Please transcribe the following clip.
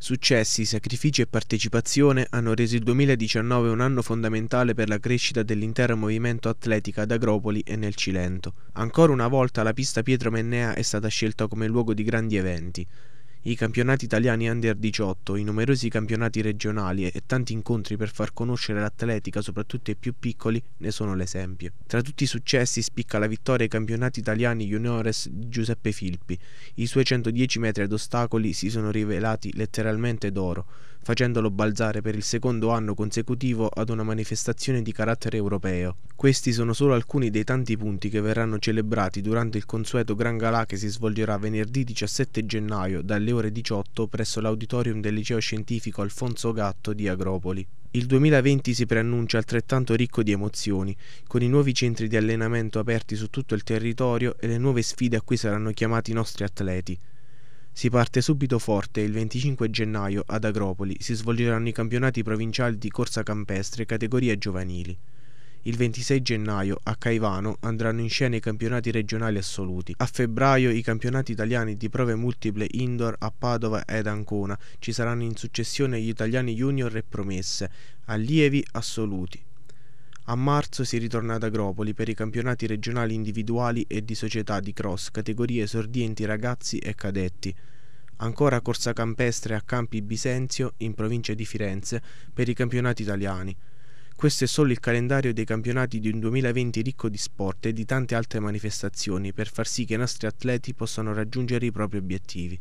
Successi, sacrifici e partecipazione hanno reso il 2019 un anno fondamentale per la crescita dell'intero movimento atletica ad Agropoli e nel Cilento. Ancora una volta la pista Pietro Mennea è stata scelta come luogo di grandi eventi i campionati italiani under 18, i numerosi campionati regionali e tanti incontri per far conoscere l'atletica soprattutto ai più piccoli ne sono l'esempio. Tra tutti i successi spicca la vittoria ai campionati italiani juniores di Giuseppe Filippi. I suoi 110 metri ad ostacoli si sono rivelati letteralmente d'oro, facendolo balzare per il secondo anno consecutivo ad una manifestazione di carattere europeo. Questi sono solo alcuni dei tanti punti che verranno celebrati durante il consueto Gran Galà che si svolgerà venerdì 17 gennaio dalle ore 18 presso l'auditorium del liceo scientifico Alfonso Gatto di Agropoli. Il 2020 si preannuncia altrettanto ricco di emozioni, con i nuovi centri di allenamento aperti su tutto il territorio e le nuove sfide a cui saranno chiamati i nostri atleti. Si parte subito forte il 25 gennaio ad Agropoli si svolgeranno i campionati provinciali di corsa campestre categorie giovanili. Il 26 gennaio a Caivano andranno in scena i campionati regionali assoluti. A febbraio i campionati italiani di prove multiple indoor a Padova ed Ancona. Ci saranno in successione gli italiani junior e promesse, allievi assoluti. A marzo si ritorna ad Agropoli per i campionati regionali individuali e di società di cross, categorie esordienti ragazzi e cadetti. Ancora corsa campestre a Campi Bisenzio, in provincia di Firenze, per i campionati italiani. Questo è solo il calendario dei campionati di un 2020 ricco di sport e di tante altre manifestazioni per far sì che i nostri atleti possano raggiungere i propri obiettivi.